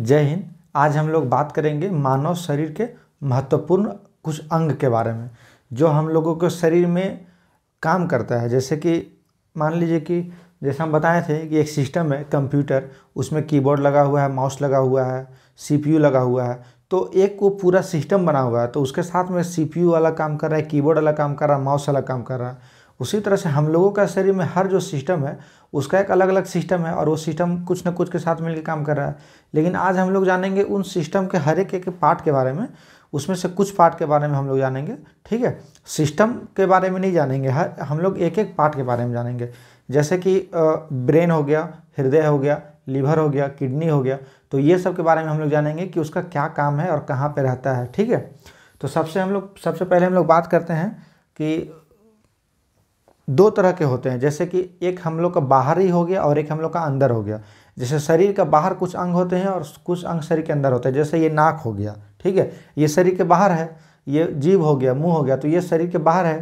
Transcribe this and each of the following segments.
जय हिंद आज हम लोग बात करेंगे मानव शरीर के महत्वपूर्ण कुछ अंग के बारे में जो हम लोगों के शरीर में काम करता है जैसे कि मान लीजिए कि जैसे हम बताए थे कि एक सिस्टम है कंप्यूटर उसमें कीबोर्ड लगा हुआ है माउस लगा हुआ है सीपीयू लगा हुआ है तो एक वो पूरा सिस्टम बना हुआ है तो उसके साथ में सीपीयू वाला काम कर रहा है कीबोर्ड वाला काम कर रहा है माउस वाला काम कर रहा है उसी तरह से हम लोगों का शरीर में हर जो सिस्टम है उसका एक अलग अलग सिस्टम है और वो सिस्टम कुछ ना कुछ के साथ मिलकर काम कर रहा है लेकिन आज हम लोग जानेंगे उन सिस्टम के हर एक एक पार्ट के बारे में उसमें से कुछ पार्ट के बारे में हम लोग जानेंगे ठीक है सिस्टम के बारे में नहीं जानेंगे हर हम लोग एक एक पार्ट के बारे में जानेंगे जैसे कि ब्रेन हो गया हृदय हो गया लीवर हो गया किडनी हो गया तो ये सब के बारे में हम लोग जानेंगे कि उसका क्या काम है और कहाँ पर रहता है ठीक है तो सबसे हम लोग सबसे पहले हम लोग बात करते हैं कि दो तरह के होते हैं जैसे कि एक हम लोग का बाहर ही हो गया और एक हम लोग का अंदर हो गया जैसे शरीर का बाहर कुछ अंग होते हैं और कुछ अंग शरीर के अंदर होते हैं जैसे ये नाक हो गया ठीक है ये शरीर के बाहर है ये जीभ हो गया मुंह हो गया तो ये शरीर के बाहर है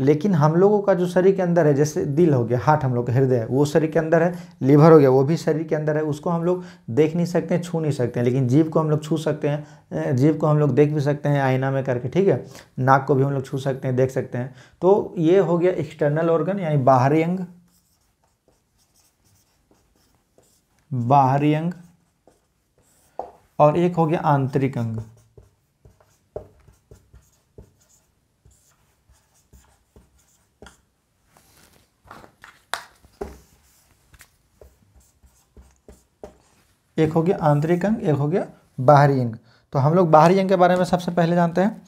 लेकिन हम लोगों का जो शरीर के अंदर है जैसे दिल हो गया हार्ट हम लोग का हृदय है वो शरीर के अंदर है लीवर हो गया वो भी शरीर के अंदर है उसको हम लोग देख नहीं सकते हैं छू नहीं सकते हैं लेकिन जीव को हम लोग छू सकते हैं जीव को हम लोग देख भी सकते हैं आईना में करके ठीक है नाक को भी हम लोग छू सकते हैं देख सकते हैं तो ये हो गया एक्सटर्नल ऑर्गन यानी बाहरी अंग बाहरी अंग और एक हो गया आंतरिक अंग एक हो गया आंतरिक अंग एक हो गया बाहरी अंग तो हम लोग बाहरी अंग के बारे में सबसे पहले जानते हैं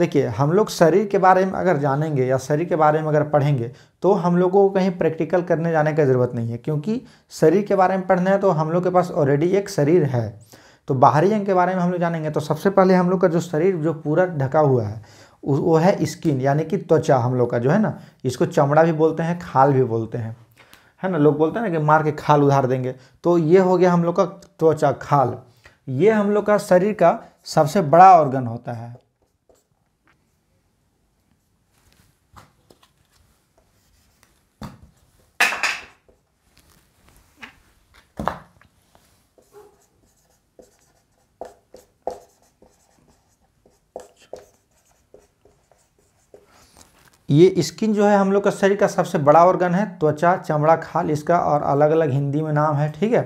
देखिए हम लोग शरीर के बारे में अगर जानेंगे या शरीर के बारे में अगर पढ़ेंगे तो हम लोगों को कहीं प्रैक्टिकल करने जाने की ज़रूरत नहीं है क्योंकि शरीर के बारे में पढ़ना है तो हम लोग के पास ऑलरेडी एक शरीर है तो बाहरी अंग के बारे में हम लोग जानेंगे तो सबसे पहले हम लोग का जो शरीर जो पूरा ढका हुआ है वो है स्किन यानी कि त्वचा हम लोग का जो है ना इसको चमड़ा भी बोलते हैं खाल भी बोलते हैं है ना लोग बोलते हैं ना कि मार के खाल उधार देंगे तो ये हो गया हम लोग का त्वचा खाल ये हम लोग का शरीर का सबसे बड़ा ऑर्गन होता है ये स्किन जो है हम लोग का शरीर का सबसे बड़ा ऑर्गन है त्वचा चमड़ा खाल इसका और अलग अलग हिंदी में नाम है ठीक है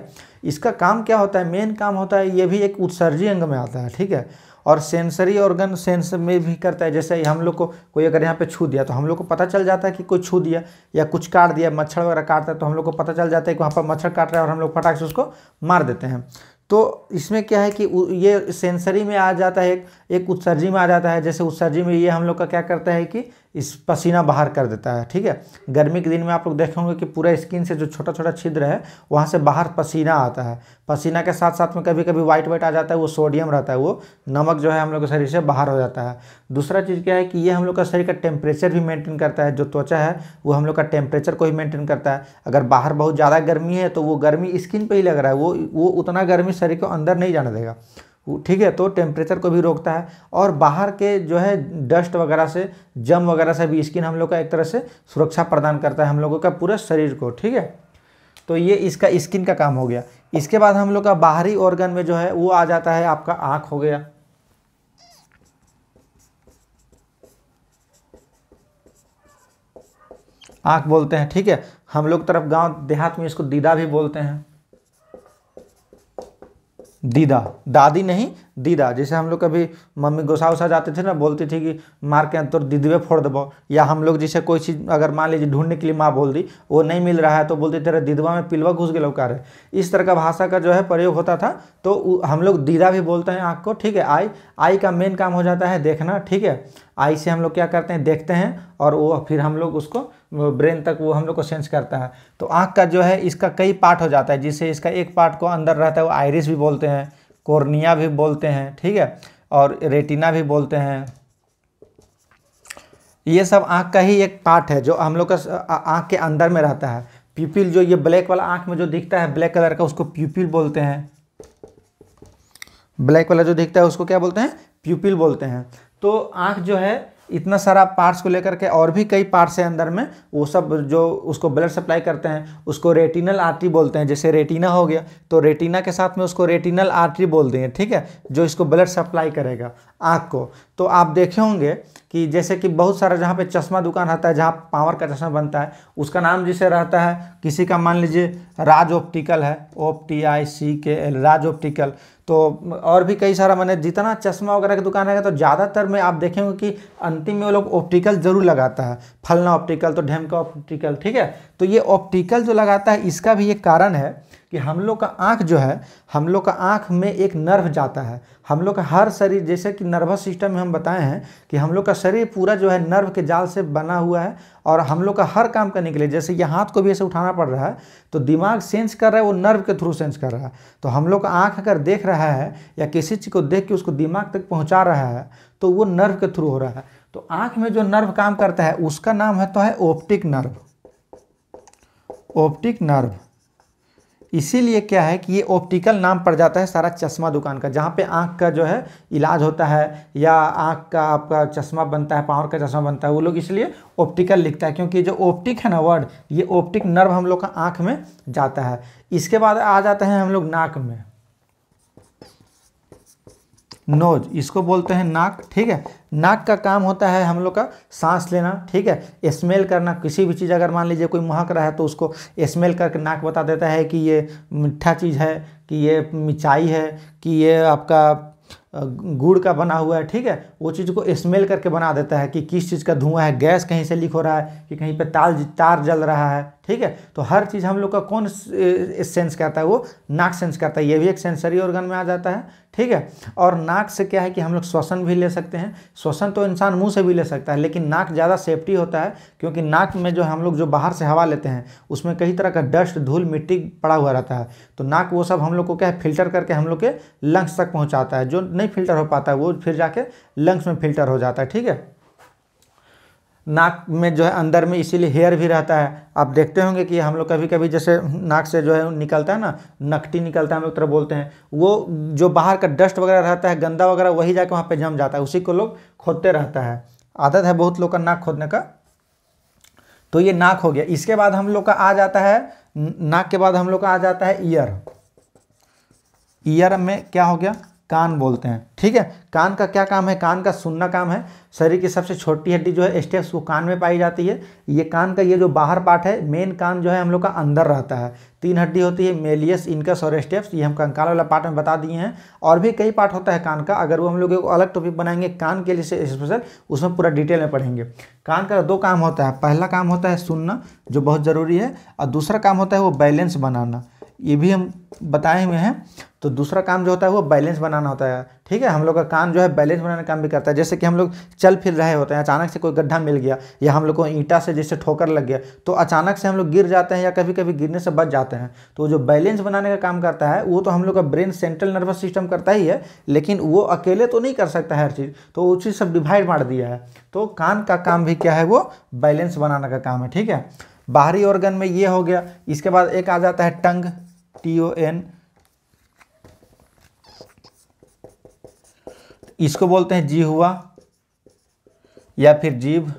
इसका काम क्या होता है मेन काम होता है ये भी एक उत्सर्जी अंग में आता है ठीक है और सेंसरी ऑर्गन सेंस में भी करता है जैसे हम लोग को कोई अगर यहाँ पे छू दिया तो हम लोग को पता चल जाता है कि कोई छू दिया या कुछ काट दिया मच्छर वगैरह काटता है तो हम लोग को पता चल जाता है कि वहाँ पर मच्छर काट रहा है और हम लोग फटाक से उसको मार देते हैं तो इसमें क्या है कि ये सेंसरी में आ जाता है एक एक उत्सर्जी में आ जाता है जैसे उत्सर्जी में ये हम लोग का क्या करता है कि इस पसीना बाहर कर देता है ठीक है गर्मी के दिन में आप लोग देखेंगे कि पूरा स्किन से जो छोटा छोटा छिद्र है वहाँ से बाहर पसीना आता है पसीना के साथ साथ में कभी कभी वाइट वाइट आ जाता है वो सोडियम रहता है वो नमक जो है हम लोग के शरीर से बाहर हो जाता है दूसरा चीज़ क्या है कि ये हम लोग का शरीर का टेम्परेचर भी मेंटेन करता है जो त्वचा है वो हम लोग का टेम्परेचर को ही मेंटेन करता है अगर बाहर बहुत ज़्यादा गर्मी है तो वो गर्मी स्किन पर ही लग रहा है वो वो उतना गर्मी शरीर को अंदर नहीं जाने देगा ठीक है तो टेम्परेचर को भी रोकता है और बाहर के जो है डस्ट वगैरह से जम वगैरह से भी स्किन हम लोग का एक तरह से सुरक्षा प्रदान करता है हम लोगों का पूरे शरीर को ठीक है तो ये इसका स्किन का काम हो गया इसके बाद हम लोग का बाहरी ऑर्गन में जो है वो आ जाता है आपका आँख हो गया आँख बोलते हैं ठीक है हम लोग तरफ गांव देहात में इसको दीदा भी बोलते हैं दीदा दादी नहीं दीदा जैसे हम लोग कभी मम्मी गुस्सा उसा जाते थे ना बोलती थी कि मार के दीदी दीदीवे फोड़ देबो या हम लोग जैसे कोई चीज़ अगर मान लीजिए ढूंढने के लिए माँ बोल दी वो नहीं मिल रहा है तो बोलती तेरे दीदवा में पिलवा घुस गया उकार है इस तरह का भाषा का जो है प्रयोग होता था तो हम लोग दीदा भी बोलते हैं आँख को ठीक है आई आई का मेन काम हो जाता है देखना ठीक है आई से हम लोग क्या करते हैं देखते हैं और वो फिर हम लोग उसको ब्रेन तक वो हम लोग को सेंस करता है तो आँख का जो है इसका कई पार्ट हो जाता है जिससे इसका एक पार्ट को अंदर रहता है वो आयरिस भी बोलते हैं कोर्निया भी बोलते हैं ठीक है और रेटिना भी बोलते हैं ये सब आँख का ही एक पार्ट है जो हम लोग का आँख के अंदर में रहता है प्यूपिल जो ये ब्लैक वाला आँख में जो दिखता है ब्लैक कलर का उसको प्यूपिल बोलते हैं ब्लैक वाला जो दिखता है उसको क्या बोलते हैं प्यूपिल बोलते हैं तो आँख जो है इतना सारा पार्ट्स को लेकर के और भी कई पार्ट्स हैं अंदर में वो सब जो उसको ब्लड सप्लाई करते हैं उसको रेटिनल आर्टरी बोलते हैं जैसे रेटिना हो गया तो रेटिना के साथ में उसको रेटिनल आर्टरी बोल देंगे ठीक है जो इसको ब्लड सप्लाई करेगा आँख को तो आप देखे होंगे कि जैसे कि बहुत सारा जहाँ पे चश्मा दुकान रहता है जहाँ पावर का चश्मा बनता है उसका नाम जिसे रहता है किसी का मान लीजिए राज ऑप्टिकल है ओप टी आई सी के एल राज ऑप्टिकल तो और भी कई सारा मैंने जितना चश्मा वगैरह की दुकान है तो ज़्यादातर में आप देखेंगे कि अंतिम में वो लोग ऑप्टिकल ज़रूर लगाता है फलना ऑप्टिकल तो ढेमका का ऑप्टिकल ठीक है तो ये ऑप्टिकल जो लगाता है इसका भी एक कारण है कि हम लोग का आँख जो है हम लोग का आँख में एक नर्व जाता है हम लोग का हर शरीर जैसे कि नर्वस सिस्टम में हम बताए हैं कि हम लोग का शरीर पूरा जो है नर्व के जाल से बना हुआ है और हम लोग का हर काम करने के लिए जैसे ये हाथ को भी ऐसे उठाना पड़ रहा है तो दिमाग सेंस कर रहा है वो नर्व के थ्रू सेंस कर रहा है तो हम लोग का आँख अगर देख रहा है या किसी चीज़ को देख के उसको दिमाग तक पहुँचा रहा है तो वो नर्व के थ्रू हो रहा है तो आँख में जो नर्व काम करता है उसका नाम है तो है ओप्टिक नर्व ऑप्टिक नर्व इसीलिए क्या है कि ये ऑप्टिकल नाम पड़ जाता है सारा चश्मा दुकान का जहाँ पे आँख का जो है इलाज होता है या आँख का आपका चश्मा बनता है पावर का चश्मा बनता है वो लोग इसलिए ऑप्टिकल लिखता है क्योंकि जो ऑप्टिक है ना वर्ड ये ऑप्टिक नर्व हम लोग का आँख में जाता है इसके बाद आ जाते हैं हम लोग नाक में नोज इसको बोलते हैं नाक ठीक है नाक का काम होता है हम लोग का सांस लेना ठीक है स्मेल करना किसी भी चीज़ अगर मान लीजिए कोई महक रहा है तो उसको स्मेल करके नाक बता देता है कि ये मीठा चीज़ है कि ये मिचाई है कि ये आपका गुड़ का बना हुआ है ठीक है वो चीज़ को स्मेल करके बना देता है कि किस चीज़ का धुआं है गैस कहीं से लीक हो रहा है कि कहीं पे ताल तार जल रहा है ठीक है तो हर चीज़ हम लोग का कौन सेंस कहता है वो नाक सेंस कहता है ये भी एक सेंसरी ऑर्गन में आ जाता है ठीक है और नाक से क्या है कि हम लोग श्वसन भी ले सकते हैं श्वसन तो इंसान मुंह से भी ले सकता है लेकिन नाक ज़्यादा सेफ्टी होता है क्योंकि नाक में जो हम लोग जो बाहर से हवा लेते हैं उसमें कई तरह का डस्ट धूल मिट्टी पड़ा हुआ रहता है तो नाक वो सब हम लोग को क्या है फिल्टर करके हम लोग के लंग्स तक पहुँचाता है जो नहीं फिल्टर हो पाता है वो फिर जाके लंग्स में फिल्टर हो जाता है ठीक है नाक में जो है अंदर में इसीलिए हेयर भी रहता है आप देखते होंगे कि हम लोग कभी कभी जैसे नाक से जो है निकलता है ना नकटी निकलता है हम लोग तरह बोलते हैं वो जो बाहर का डस्ट वगैरह रहता है गंदा वगैरह वही जाके वहाँ पे जम जाता है उसी को लोग खोदते रहता है आदत है बहुत लोग का नाक खोदने का तो ये नाक हो गया इसके बाद हम लोग का आ जाता है नाक के बाद हम लोग का आ जाता है ईयर ईयर में क्या हो गया कान बोलते हैं ठीक है कान का क्या काम है कान का सुनना काम है शरीर की सबसे छोटी हड्डी जो है स्टेप्स वो कान में पाई जाती है ये कान का ये जो बाहर पार्ट है मेन कान जो है हम लोग का अंदर रहता है तीन हड्डी होती है मेलियस इनकस और स्टेप्स ये हम कंकाल वाला पार्ट में बता दिए हैं और भी कई पार्ट होता है कान का अगर वो हम लोग अलग टॉपिक बनाएंगे कान के लिए स्पेशल उसमें पूरा डिटेल में पढ़ेंगे कान का दो काम होता है पहला काम होता है सुनना जो बहुत ज़रूरी है और दूसरा काम होता है वो बैलेंस बनाना ये भी हम बताए हुए हैं तो दूसरा काम जो होता है वो बैलेंस बनाना होता है ठीक है हम लोग का काम जो है बैलेंस बनाने का काम भी करता है जैसे कि हम लोग चल फिर रहे होते हैं अचानक से कोई गड्ढा मिल गया या हम लोग को ईंटा से जैसे ठोकर लग गया तो अचानक से हम लोग गिर जाते हैं या कभी कभी गिरने से बच जाते हैं तो जो बैलेंस बनाने का काम करता है वो तो हम लोग का ब्रेन सेंट्रल नर्वस सिस्टम करता ही है लेकिन वो अकेले तो नहीं कर सकता है हर चीज़ तो वो चीज़ सब डिवाइड मार दिया है तो कान का काम भी क्या है वो बैलेंस बनाने का काम है ठीक है बाहरी ऑर्गन में ये हो गया इसके बाद एक आ जाता है टंग टी ओ एन इसको बोलते हैं जी हुआ या फिर जीव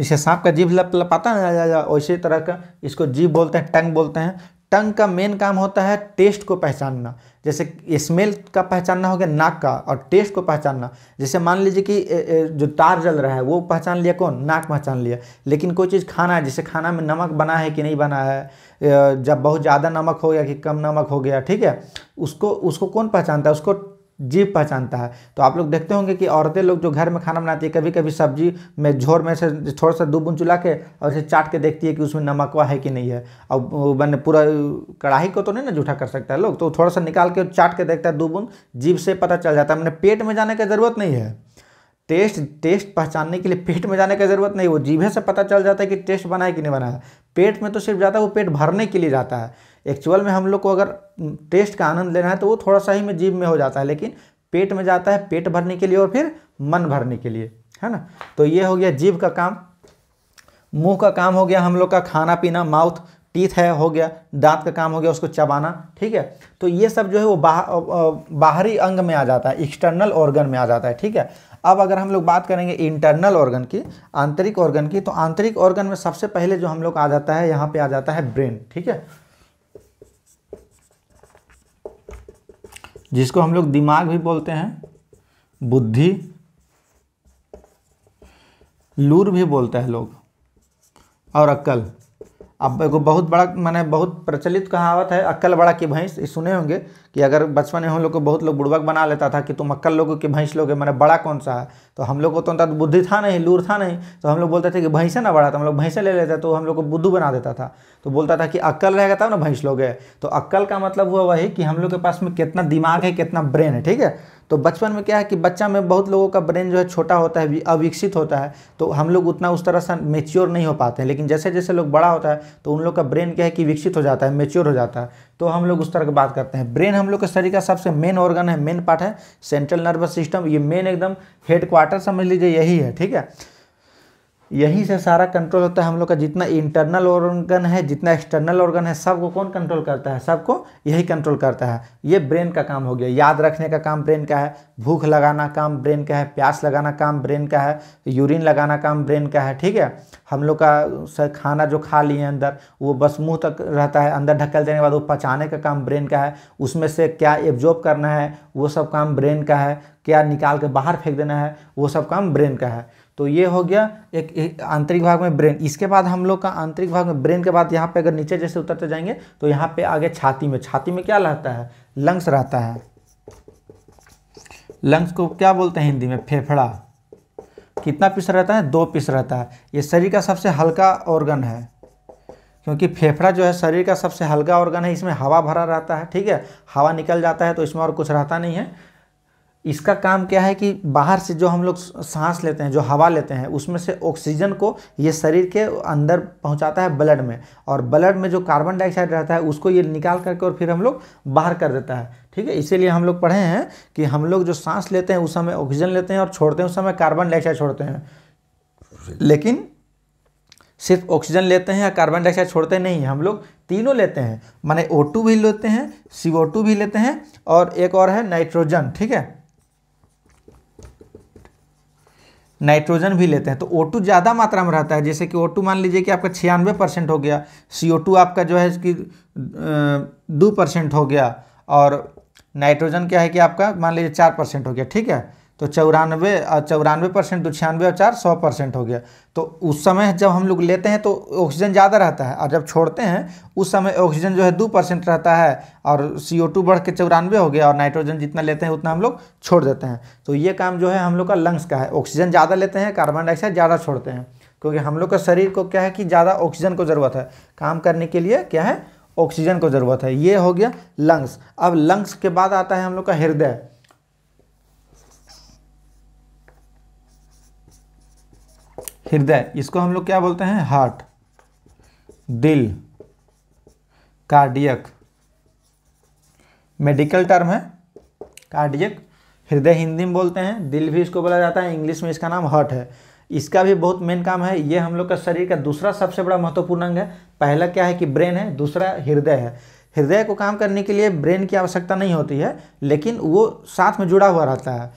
इसे सांप का जीव लप लपाता है वैसे तरह का इसको जीव बोलते हैं टंग बोलते हैं टंग का मेन काम होता है टेस्ट को पहचानना जैसे स्मेल का पहचानना हो गया नाक का और टेस्ट को पहचानना जैसे मान लीजिए कि जो तार जल रहा है वो पहचान लिया कौन नाक पहचान लिया लेकिन कोई चीज़ खाना है जैसे खाना में नमक बना है कि नहीं बना है जब बहुत ज़्यादा नमक हो गया कि कम नमक हो गया ठीक है उसको उसको कौन पहचानता है उसको जीव पहचानता है तो आप लोग देखते होंगे कि औरतें लोग जो घर में खाना बनाती है कभी कभी सब्जी में झोर में से थोड़ा सा दूध चुला के और उसे चाट के देखती है कि उसमें नमकवा है कि नहीं है और मैंने पूरा कढ़ाई को तो नहीं ना जूठा कर सकता है लोग तो थोड़ा सा निकाल के चाट के देखता है दो बूंद जीभ से पता चल जाता है मैंने पेट में जाने की ज़रूरत नहीं है टेस्ट टेस्ट पहचानने के लिए पेट में जाने की ज़रूरत नहीं वो जीभे से पता चल जाता है कि टेस्ट बना है कि नहीं बना है पेट में तो सिर्फ जाता है वो पेट भरने के लिए जाता है एक्चुअल में हम लोग को अगर टेस्ट हम्म, का आनंद लेना है तो वो थोड़ा सा ही में जीव में हो जाता है लेकिन पेट में जाता है पेट भरने के लिए और फिर मन भरने के लिए है ना तो ये हो गया जीव का काम मुंह का काम हो गया हम लोग का खाना पीना माउथ टीथ है हो गया दांत का काम हो गया उसको चबाना ठीक है तो ये सब जो है वो बाहर बाहरी अंग में आ जाता है एक्सटर्नल ऑर्गन में आ जाता है ठीक है अब अगर हम लोग बात करेंगे इंटरनल ऑर्गन की आंतरिक ऑर्गन की तो आंतरिक ऑर्गन में सबसे पहले जो हम लोग आ जाता है यहाँ पे आ जाता है ब्रेन ठीक है जिसको हम लोग दिमाग भी बोलते हैं बुद्धि लूर भी बोलता है लोग और अक्ल अब एगो बहुत बड़ा मैंने बहुत प्रचलित कहावत है अक्कल बड़ा की भैंस सुने होंगे कि अगर बचपन में हम लोग को बहुत लोग बुड़बक बना लेता था कि तुम अक्कल लोगों की भैंस लोगे मैंने बड़ा कौन सा है तो हम लोग को तो अंतर बुद्धि था नहीं लूर था नहीं तो हम लोग बोलते थे कि भैंस ना बड़ा तो हम लोग भैंसे ले लेते तो हम लोग को बुद्धू बना देता था तो बोलता था कि रह रहेगा तब ना भैंस लोगे तो अक्कल का मतलब हुआ वही कि हम लोग के पास में कितना दिमाग है कितना ब्रेन है ठीक है तो बचपन में क्या है कि बच्चा में बहुत लोगों का ब्रेन जो है छोटा होता है अविकसित होता है तो हम लोग उतना उस तरह से मेच्योर नहीं हो पाते हैं लेकिन जैसे जैसे लोग बड़ा होता है तो उन लोग का ब्रेन क्या है कि विकसित हो जाता है मेच्योर हो जाता है तो हम लोग उस तरह की बात करते हैं ब्रेन हम लोग के शरीर का सबसे मेन ऑर्गन है मेन पार्ट है सेंट्रल नर्वस सिस्टम ये मेन एकदम हेडक्वार्टर समझ लीजिए यही है ठीक है यहीं से सारा कंट्रोल होता है हम लोग का जितना इंटरनल ऑर्गन है जितना एक्सटर्नल ऑर्गन है सबको कौन कंट्रोल करता है सबको यही कंट्रोल करता है ये ब्रेन का काम हो गया याद रखने का काम ब्रेन का है भूख लगाना काम ब्रेन का है प्यास लगाना काम ब्रेन का है यूरिन लगाना काम ब्रेन का है ठीक है हम लोग का खाना जो खा लिए अंदर वो बस मुँह तक रहता है अंदर ढक्कल देने के बाद वो पचाने का काम ब्रेन का है उसमें से क्या एब्जॉर्ब करना है वो सब काम ब्रेन का है क्या निकाल के बाहर फेंक देना है वो सब काम ब्रेन का है तो ये हो गया एक, एक आंतरिक भाग में ब्रेन इसके बाद हम लोग का आंतरिक भाग में ब्रेन के बाद यहाँ पे अगर नीचे जैसे उतरते जाएंगे तो यहाँ पे आगे छाती में छाती में क्या रहता है लंग्स रहता है लंग्स को क्या बोलते हैं हिंदी में फेफड़ा कितना पीस रहता है दो पीस रहता है ये शरीर का सबसे हल्का ऑर्गन है क्योंकि फेफड़ा जो है शरीर का सबसे हल्का ऑर्गन है इसमें हवा भरा रहता है ठीक है हवा निकल जाता है तो इसमें और कुछ रहता नहीं है इसका काम क्या है कि बाहर से जो हम लोग सांस लेते हैं जो हवा लेते हैं उसमें से ऑक्सीजन को ये शरीर के अंदर पहुंचाता है ब्लड में और ब्लड में जो कार्बन डाइऑक्साइड रहता है उसको ये निकाल करके और फिर हम लोग बाहर कर देता है ठीक है इसीलिए हम लोग पढ़े हैं कि हम लोग जो सांस लेते हैं उस समय ऑक्सीजन लेते हैं और छोड़ते हैं उस समय कार्बन डाइऑक्साइड छोड़ते हैं लेकिन सिर्फ ऑक्सीजन लेते हैं या कार्बन डाइऑक्साइड छोड़ते नहीं हम लोग तीनों लेते हैं माने ओ भी लेते हैं सी भी लेते हैं और एक और है नाइट्रोजन ठीक है नाइट्रोजन भी लेते हैं तो ओ टू ज़्यादा मात्रा में रहता है जैसे कि ओ टू मान लीजिए कि आपका छियानवे परसेंट हो गया सी ओ टू आपका जो है कि दो परसेंट हो गया और नाइट्रोजन क्या है कि आपका मान लीजिए चार परसेंट हो गया ठीक है तो चौरानवे चौरानवे परसेंट दो छियानवे और चार सौ परसेंट हो गया तो उस समय जब हम लोग लेते हैं तो ऑक्सीजन ज़्यादा रहता है और जब छोड़ते हैं उस समय ऑक्सीजन जो है दो परसेंट रहता है और सी ओ टू बढ़ के चौरानवे हो गया और नाइट्रोजन जितना लेते हैं उतना हम लोग छोड़ देते हैं तो ये काम जो है हम लोग का लंग्स का है ऑक्सीजन ज़्यादा लेते हैं कार्बन डाइऑक्साइड ज़्यादा छोड़ते हैं क्योंकि हम लोग का शरीर को क्या है कि ज़्यादा ऑक्सीजन को ज़रूरत है काम करने के लिए क्या है ऑक्सीजन को ज़रूरत है ये हो गया लंग्स अब लंग्स के बाद आता है हम लोग का हृदय हृदय इसको हम लोग क्या बोलते हैं हार्ट दिल कार्डियक मेडिकल टर्म है कार्डियक हृदय हिंदी में बोलते हैं दिल भी इसको बोला जाता है इंग्लिश में इसका नाम हार्ट है इसका भी बहुत मेन काम है ये हम लोग का शरीर का दूसरा सबसे बड़ा महत्वपूर्ण अंग है पहला क्या है कि ब्रेन है दूसरा हृदय है हृदय को काम करने के लिए ब्रेन की आवश्यकता नहीं होती है लेकिन वो साथ में जुड़ा हुआ रहता है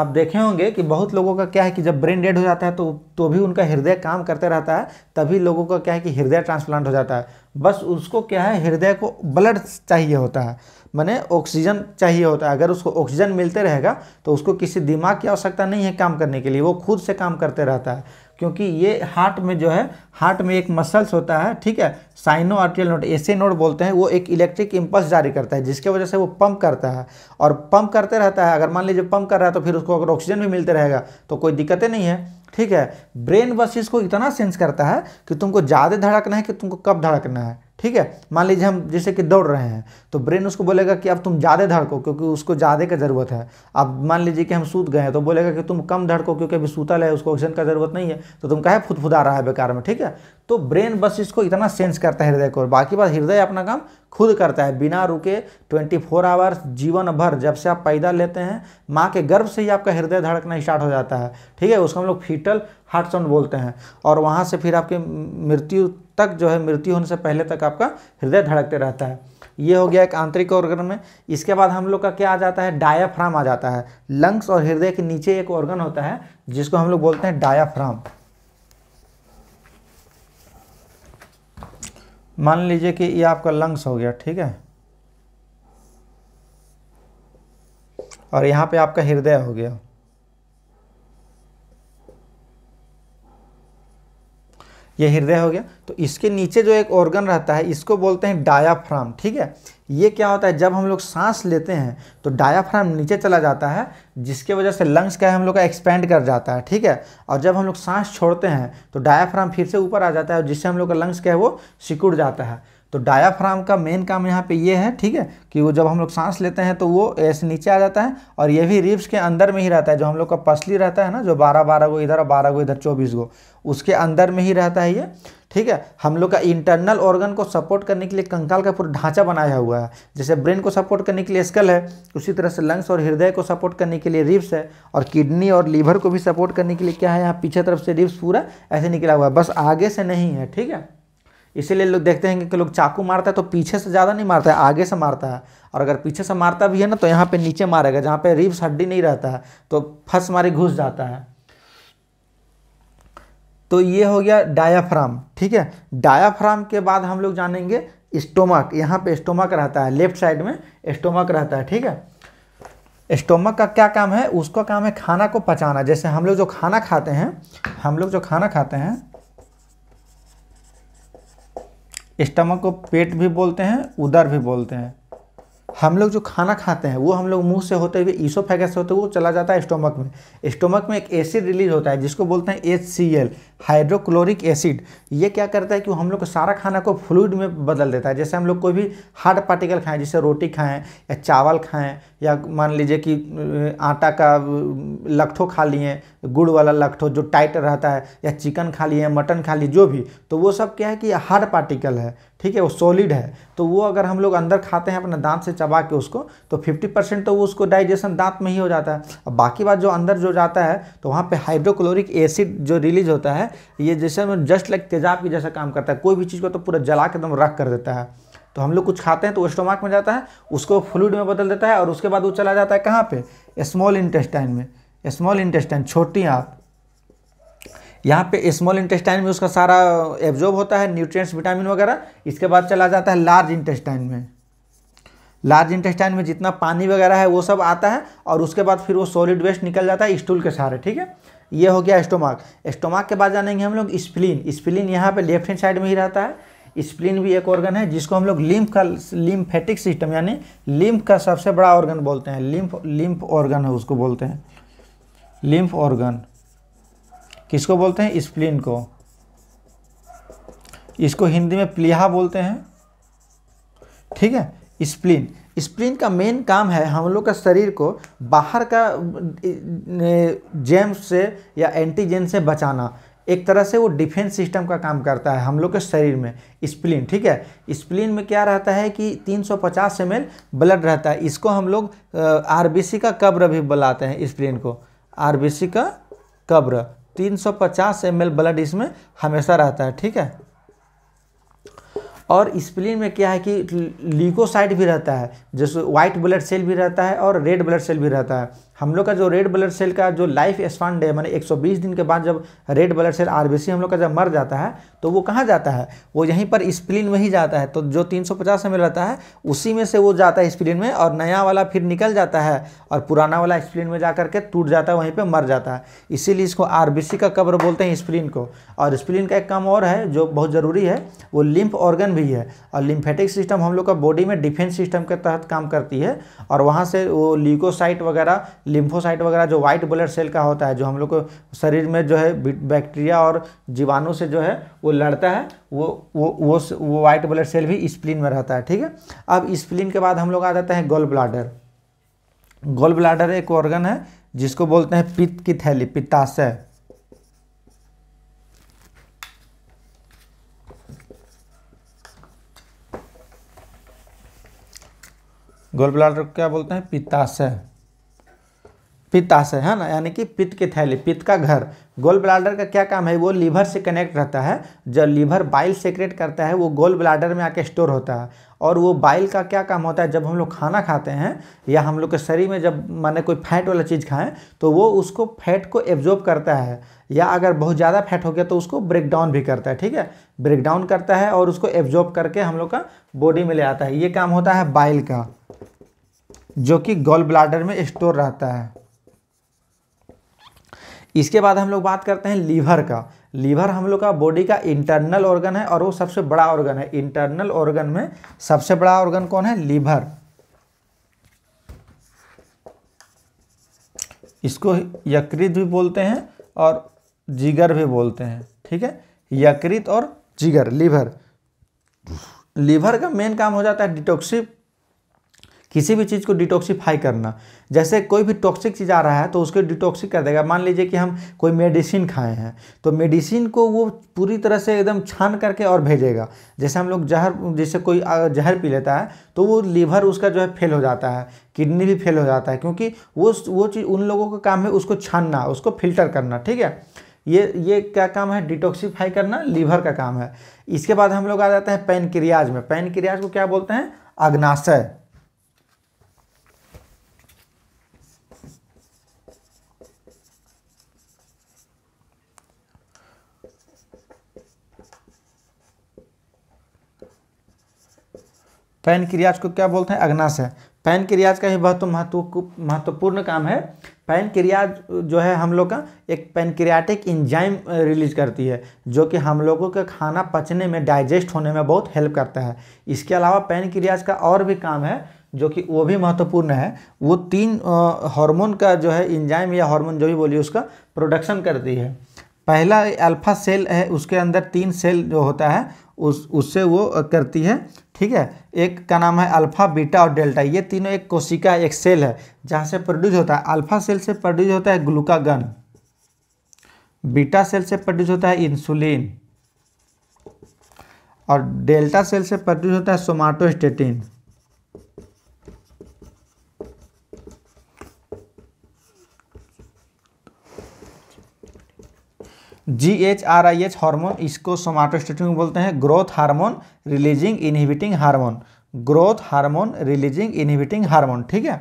आप देखे होंगे कि बहुत लोगों का क्या है कि जब ब्रेन डेड हो जाता है तो तो भी उनका हृदय काम करते रहता है तभी लोगों का क्या है कि हृदय ट्रांसप्लांट हो जाता है बस उसको क्या है हृदय को ब्लड चाहिए होता है मैंने ऑक्सीजन चाहिए होता है अगर उसको ऑक्सीजन मिलते रहेगा तो उसको किसी दिमाग की आवश्यकता नहीं है काम करने के लिए वो खुद से काम करते रहता है क्योंकि ये हार्ट में जो है हार्ट में एक मसल्स होता है ठीक है sino atrial node S A node बोलते हैं वो एक इलेक्ट्रिक इम्पल्स जारी करता है जिसके वजह से वो पंप करता है और पंप करते रहता है अगर मान लीजिए पंप कर रहा है तो फिर उसको अगर ऑक्सीजन भी मिलते रहेगा तो कोई दिक्कतें नहीं है ठीक है ब्रेन बस इसको इतना सेंस करता है कि तुमको ज़्यादा धड़कना है कि तुमको कब धड़कना है ठीक है मान लीजिए हम जैसे कि दौड़ रहे हैं तो ब्रेन उसको बोलेगा कि अब तुम ज़्यादा धड़को क्योंकि उसको ज़्यादा का ज़रूरत है अब मान लीजिए कि हम सूत गए हैं तो बोलेगा कि तुम कम धड़को क्योंकि अभी सूतल है उसको ऑक्सीजन का ज़रूरत नहीं है तो तुम कहे फुदफुदा रहा है बेकार में ठीक है तो ब्रेन बस इसको इतना सेंस करता है हृदय को बाकी बात हृदय अपना काम खुद करता है बिना रुके 24 फोर आवर्स जीवन भर जब से आप पैदा लेते हैं माँ के गर्भ से ही आपका हृदय धड़कना स्टार्ट हो जाता है ठीक है उसको हम लोग फीटल हार्ट साउंड बोलते हैं और वहाँ से फिर आपके मृत्यु तक जो है मृत्यु होने से पहले तक आपका हृदय धड़कते रहता है ये हो गया एक आंतरिक ऑर्गन में इसके बाद हम लोग का क्या आ जाता है डायाफ्राम आ जाता है लंग्स और हृदय के नीचे एक ऑर्गन होता है जिसको हम लोग बोलते हैं डायाफ्राम मान लीजिए कि ये आपका लंग्स हो गया ठीक है और यहाँ पे आपका हृदय हो गया ये हृदय हो गया तो इसके नीचे जो एक ऑर्गन रहता है इसको बोलते हैं डायाफ्राम ठीक है ये क्या होता है जब हम लोग सांस लेते हैं तो डायाफ्राम नीचे चला जाता है जिसके वजह से लंग्स क्या है हम लोग का एक्सपेंड कर जाता है ठीक है और जब हम लोग सांस छोड़ते हैं तो डायाफ्राम फिर से ऊपर आ जाता है और जिससे हम लोग का लंग्स क्या है वो सिकुड़ जाता है तो डायाफ्राम का मेन काम यहाँ पे ये है ठीक है कि वो जब हम लोग सांस लेते हैं तो वो ऐसे नीचे आ जाता है और ये भी रिब्स के अंदर में ही रहता है जो हम लोग का पसली रहता है ना जो बारह बारह गो इधर और बारह गो इधर चौबीस गो उसके अंदर में ही रहता है ये ठीक है हम लोग का इंटरनल ऑर्गन को सपोर्ट करने के लिए कंकाल का पूरा ढांचा बनाया हुआ है जैसे ब्रेन को सपोर्ट करने के लिए स्कल है उसी तरह से लंग्स और हृदय को सपोर्ट करने के लिए रिब्स है और किडनी और लीवर को भी सपोर्ट करने के लिए क्या है यहाँ पीछे तरफ से रिब्स पूरा ऐसे निकला हुआ है बस आगे से नहीं है ठीक है इसीलिए लोग देखते हैं कि लोग चाकू मारता है तो पीछे से ज़्यादा नहीं मारता है आगे से मारता है और अगर पीछे से मारता भी है ना तो यहाँ पे नीचे मारेगा जहाँ पे रिब्स हड्डी नहीं रहता है तो फंस मारे घुस जाता है तो ये हो गया डायाफ्राम ठीक है डायाफ्राम के बाद हम लोग जानेंगे स्टोमक यहाँ पे स्टोमक रहता है लेफ्ट साइड में स्टोमक रहता है ठीक है स्टोमक का क्या काम है उसका काम है खाना को पचाना जैसे हम लोग जो खाना खाते हैं हम लोग जो खाना खाते हैं स्टमक को पेट भी बोलते हैं उदर भी बोलते हैं हम लोग जो खाना खाते हैं वो हम लोग मुंह से होते हुए ईसोफेगस होते हुए वो चला जाता है स्टोमक में स्टोमक में एक एसिड रिलीज होता है जिसको बोलते हैं H C L hydrochloric acid ये क्या करता है कि हम लोग को सारा खाना को फ्लूड में बदल देता है जैसे हम लोग कोई भी हार्ड पार्टिकल खाएं जैसे रोटी खाएं या चावल खाएं या मान लीजिए कि आटा का लकठो खा लिए गुड़ वाला लकठो जो टाइट रहता है या चिकन खा लिए मटन खा लिए जो भी तो वो सब क्या है कि हार्ड पार्टिकल है ठीक है वो सॉलिड है तो वो अगर हम लोग अंदर खाते हैं अपने दांत से चबा के उसको तो 50 परसेंट तो वो उसको डाइजेशन दांत में ही हो जाता है अब बाकी बात जो अंदर जो जाता है तो वहाँ पे हाइड्रोक्लोरिक एसिड जो रिलीज होता है ये जैसे जस्ट लाइक तेजाब की जैसा काम करता है कोई भी चीज़ को तो पूरा जला के एकदम रख कर देता है तो हम लोग कुछ खाते हैं तो स्टोमाक में जाता है उसको फ्लूड में बदल देता है और उसके बाद वो चला जाता है कहाँ पर स्मॉल इंटेस्टाइन में स्मॉल इंटेस्टाइन छोटी आँख यहाँ पे स्मॉल इंटेस्टाइन में उसका सारा एब्जॉर्ब होता है न्यूट्रिएंट्स विटामिन वगैरह इसके बाद चला जाता है लार्ज इंटेस्टाइन में लार्ज इंटेस्टाइन में जितना पानी वगैरह है वो सब आता है और उसके बाद फिर वो सॉलिड वेस्ट निकल जाता है स्टूल के सहारे ठीक है ये हो गया स्टोमाक स्टोमाक के बाद जानेंगे हम लोग स्प्लिन स्प्लिन यहाँ पर लेफ्ट हैंड साइड में ही रहता है स्प्लिन भी एक ऑर्गन है जिसको हम लोग लिम्फ का लिम्फेटिक सिस्टम यानी लिम्फ का सबसे बड़ा ऑर्गन बोलते हैं लिम्फ लिम्फ ऑर्गन है उसको बोलते हैं लिम्फ ऑर्गन किसको बोलते हैं स्प्लिन को इसको हिंदी में प्लीहा बोलते हैं ठीक है स्प्लिन स्प्लिन का मेन काम है हम लोग का शरीर को बाहर का जेम्स से या एंटीजेन से बचाना एक तरह से वो डिफेंस सिस्टम का काम करता है हम लोग के शरीर में स्प्लिन ठीक है स्प्लिन में क्या रहता है कि 350 सौ ब्लड रहता है इसको हम लोग आरबीसी का कब्र भी बुलाते हैं स्प्लिन को आरबीसी का कब्र तीन सौ पचास एम एल ब्लड इसमें हमेशा रहता है ठीक है और स्प्लिन में क्या है कि लीकोसाइड भी रहता है जैसे व्हाइट ब्लड सेल भी रहता है और रेड ब्लड सेल भी रहता है हम लोग का जो रेड ब्लड सेल का जो लाइफ स्पान डे मैंने 120 दिन के बाद जब रेड ब्लड सेल आरबीसी हम लोग का जब मर जाता है तो वो कहाँ जाता है वो यहीं पर स्प्लिन में ही जाता है तो जो 350 ml रहता है उसी में से वो जाता है स्प्लिन में और नया वाला फिर निकल जाता है और पुराना वाला स्प्लिन में जा करके टूट जाता है वहीं पर मर जाता है इसीलिए इसको आर का कब्र बोलते हैं स्प्लिन को और स्प्लिन का एक काम और है जो बहुत ज़रूरी है वो लिम्फ ऑर्गन भी है और लिम्फेटिक सिस्टम हम लोग का बॉडी में डिफेंस सिस्टम के तहत काम करती है और वहाँ से वो लीकोसाइट वगैरह लिम्फोसाइट वगैरह जो वाइट ब्लड सेल का होता है जो हम लोग को शरीर में जो है बैक्टीरिया और जीवाणु से जो है वो लड़ता है वो वो वो वो वाइट ब्लड सेल भी स्प्लिन में रहता है ठीक है अब स्प्लिन के बाद हम लोग आ जाते हैं गोल ब्लाडर गोल ब्लाडर एक ऑर्गन है जिसको बोलते हैं पित्त की थैली पित्ताशय गोल ब्लाडर को क्या बोलते हैं पित्ताशय पित्ताशय है ना यानी कि पित्त के थैली पित्त का घर गोल ब्लाडर का क्या काम है वो लीवर से कनेक्ट रहता है जो लीवर बाइल सेक्रेट करता है वो गोल ब्लाडर में आके स्टोर होता है और वो बाइल का क्या काम होता है जब हम लोग खाना खाते हैं या हम लोग के शरीर में जब माने कोई फैट वाला चीज़ खाएं तो वो उसको फैट को एब्जॉर्ब करता है या अगर बहुत ज़्यादा फैट हो गया तो उसको ब्रेक डाउन भी करता है ठीक है ब्रेक डाउन करता है और उसको एब्जॉर्ब करके हम लोग का बॉडी में ले आता है ये काम होता है बाइल का जो कि गोल ब्लाडर में स्टोर रहता है इसके बाद हम लोग बात करते हैं लीवर का लीवर हम लोग का बॉडी का इंटरनल ऑर्गन है और वो सबसे बड़ा ऑर्गन है इंटरनल ऑर्गन में सबसे बड़ा ऑर्गन कौन है लीवर इसको यकृत भी बोलते हैं और जिगर भी बोलते हैं ठीक है यकृत और जिगर लीवर लीवर का मेन काम हो जाता है डिटोक्सिफ किसी भी चीज़ को डिटॉक्सिफाई करना जैसे कोई भी टॉक्सिक चीज़ आ रहा है तो उसको डिटॉक्सिक कर देगा मान लीजिए कि हम कोई मेडिसिन खाए हैं तो मेडिसिन को वो पूरी तरह से एकदम छान करके और भेजेगा जैसे हम लोग जहर जैसे कोई जहर पी लेता है तो वो लीवर उसका जो है फेल हो जाता है किडनी भी फेल हो जाता है क्योंकि वो वो चीज़ उन लोगों का काम है उसको छानना उसको फिल्टर करना ठीक है ये ये क्या काम है डिटॉक्सीफाई करना लीवर का काम है इसके बाद हम लोग आ जाते हैं पैनक्रियाज में पैनक्रियाज को क्या बोलते हैं अग्नाशय पैनक्रियाज को क्या बोलते हैं अग्नाशय पैनक्रियाज का ही बहुत महत्व महत्वपूर्ण काम है पैनक्रियाज जो है हम लोग का एक पैनक्रियाटिक इंजाइम रिलीज करती है जो कि हम लोगों का खाना पचने में डाइजेस्ट होने में बहुत हेल्प करता है इसके अलावा पैनक्रियाज का और भी काम है जो कि वो भी महत्वपूर्ण है वो तीन हार्मोन का जो है इंजाइम या हार्मोन जो भी बोलिए उसका प्रोडक्शन करती है पहला अल्फा सेल है उसके अंदर तीन सेल जो होता है उस उससे वो करती है ठीक है एक का नाम है अल्फ़ा बीटा और डेल्टा ये तीनों एक कोशिका एक सेल है जहाँ से प्रोड्यूस होता है अल्फ़ा सेल से प्रोड्यूस होता है ग्लूकागन बीटा सेल से प्रोड्यूस होता है इंसुलिन और डेल्टा सेल से प्रोड्यूस होता है somatostatin G H R I H hormone इसको में बोलते हैं growth hormone releasing inhibiting hormone growth hormone releasing inhibiting hormone ठीक है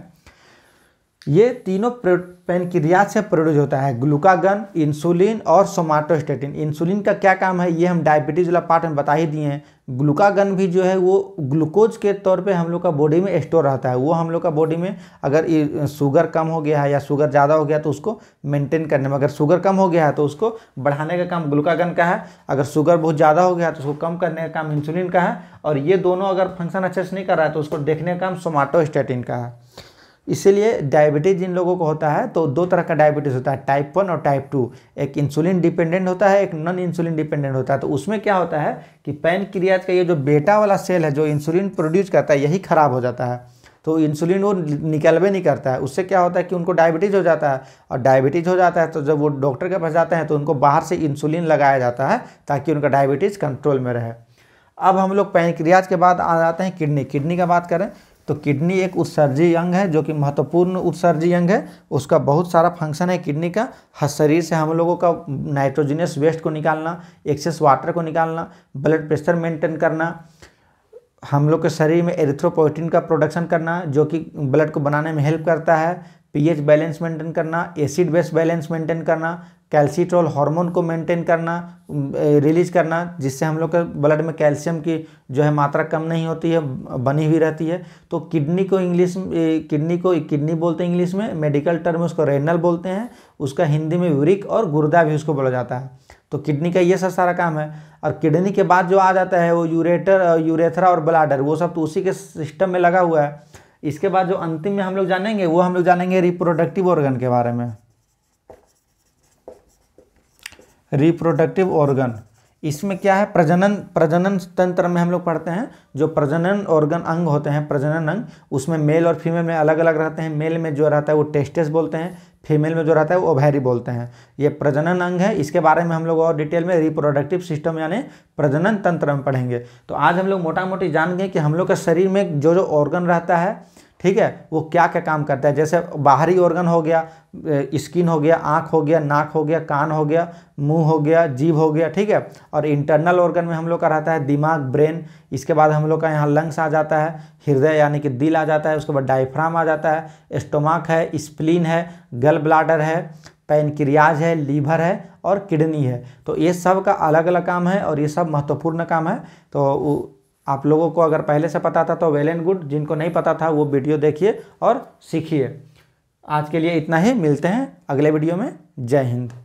ये तीनों पेनक्रिया से प्रोड्यूस होता है ग्लूकागन इंसुलिन और सोमाटोस्टेटिन इंसुलिन का क्या काम है ये हम डायबिटीज वाला पार्ट में बता ही दिए हैं ग्लूकागन भी जो है वो ग्लूकोज के तौर पे हम लोग का बॉडी में स्टोर रहता है वो हम लोग का बॉडी में अगर शुगर कम हो गया है या शुगर ज़्यादा हो गया तो उसको मेंटेन करने में अगर शुगर कम हो गया है तो उसको बढ़ाने का काम ग्लूकागन का है अगर शुगर बहुत ज़्यादा हो गया है तो उसको कम करने का काम इंसुलिन का है और ये दोनों अगर फंक्शन अच्छे से नहीं कर रहा है तो उसको देखने का काम सोमाटोस्टेटिन का है इसीलिए डायबिटीज जिन लोगों को होता है तो दो तरह का डायबिटीज़ होता है टाइप वन और टाइप टू एक इंसुलिन डिपेंडेंट होता है एक नॉन इंसुलिन डिपेंडेंट होता है तो उसमें क्या होता है कि पैन का ये जो बेटा वाला सेल है जो इंसुलिन प्रोड्यूस करता है यही खराब हो जाता है तो इंसुलिन वो निकलवे नहीं करता है उससे क्या होता है कि उनको डायबिटीज़ हो जाता है और डायबिटीज़ हो जाता है तो जब वो डॉक्टर के पास जाते हैं तो उनको बाहर से इंसुलिन लगाया जाता है ताकि उनका डायबिटीज़ कंट्रोल में रहे अब हम लोग पैनक्रियाज के बाद आ जाते हैं किडनी किडनी का बात करें तो किडनी एक उत्सर्जी अंग है जो कि महत्वपूर्ण उत्सर्जी अंग है उसका बहुत सारा फंक्शन है किडनी का हर शरीर से हम लोगों का नाइट्रोजिनियस वेस्ट को निकालना एक्सेस वाटर को निकालना ब्लड प्रेशर मेंटेन करना हम लोग के शरीर में एरिथ्रोपोइटिन का प्रोडक्शन करना जो कि ब्लड को बनाने में हेल्प करता है पीएच बैलेंस मेंटेन करना एसिड बेस बैलेंस मेंटेन करना कैल्सीट्रोल हार्मोन को मेंटेन करना रिलीज करना जिससे हम लोग के ब्लड में कैल्शियम की जो है मात्रा कम नहीं होती है बनी हुई रहती है तो किडनी को इंग्लिश किडनी को किडनी बोलते हैं इंग्लिश में मेडिकल टर्म में उसको रेनल बोलते हैं उसका हिंदी में यूरिक और गुर्दा भी उसको बोला जाता है तो किडनी का ये सब सारा काम है और किडनी के बाद जो आ जाता है वो यूरेटर यूरेथरा और ब्लाडर वो सब तो उसी के सिस्टम में लगा हुआ है इसके बाद जो अंतिम में हम लोग जानेंगे वो हम लोग जानेंगे रिप्रोडक्टिव ऑर्गन के बारे में रिप्रोडक्टिव ऑर्गन इसमें क्या है प्रजनन प्रजनन तंत्र में हम लोग पढ़ते हैं जो प्रजनन ऑर्गन अंग होते हैं प्रजनन अंग उसमें मेल और फीमेल में अलग अलग रहते हैं मेल में जो रहता है वो टेस्टेस बोलते हैं फीमेल में जो रहता है वो ओवैरी बोलते हैं ये प्रजनन अंग है इसके बारे में हम लोग और डिटेल में रिप्रोडक्टिव सिस्टम यानी प्रजनन तंत्र में पढ़ेंगे तो आज हम लोग मोटा मोटी जान गए कि हम लोग के शरीर में जो जो ऑर्गन रहता है ठीक है वो क्या क्या काम करता है जैसे बाहरी ऑर्गन हो गया स्किन हो गया आँख हो गया नाक हो गया कान हो गया मुंह हो गया जीभ हो गया ठीक है और इंटरनल ऑर्गन में हम लोग का रहता है दिमाग ब्रेन इसके बाद हम लोग का यहाँ लंग्स आ जाता है हृदय यानी कि दिल आ जाता है उसके बाद डायफ्राम आ जाता है स्टोमाक है स्प्लीन है गल ब्लाडर है पैनक्रियाज है लीवर है और किडनी है तो ये सब का अलग अलग काम है और ये सब महत्वपूर्ण काम है तो आप लोगों को अगर पहले से पता था तो वेल एंड गुड जिनको नहीं पता था वो वीडियो देखिए और सीखिए आज के लिए इतना ही मिलते हैं अगले वीडियो में जय हिंद